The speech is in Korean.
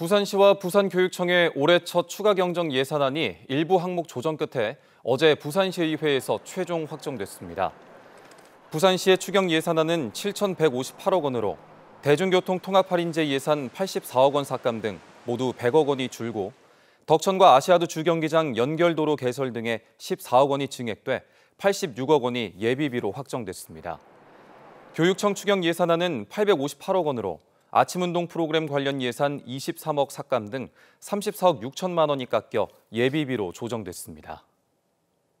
부산시와 부산교육청의 올해 첫 추가 경정 예산안이 일부 항목 조정 끝에 어제 부산시의회에서 최종 확정됐습니다. 부산시의 추경 예산안은 7,158억 원으로 대중교통 통합 할인제 예산 84억 원 삭감 등 모두 100억 원이 줄고 덕천과 아시아드 주경기장 연결도로 개설 등에 14억 원이 증액돼 86억 원이 예비비로 확정됐습니다. 교육청 추경 예산안은 858억 원으로 아침 운동 프로그램 관련 예산 23억 삭감 등 34억 6천만 원이 깎여 예비비로 조정됐습니다.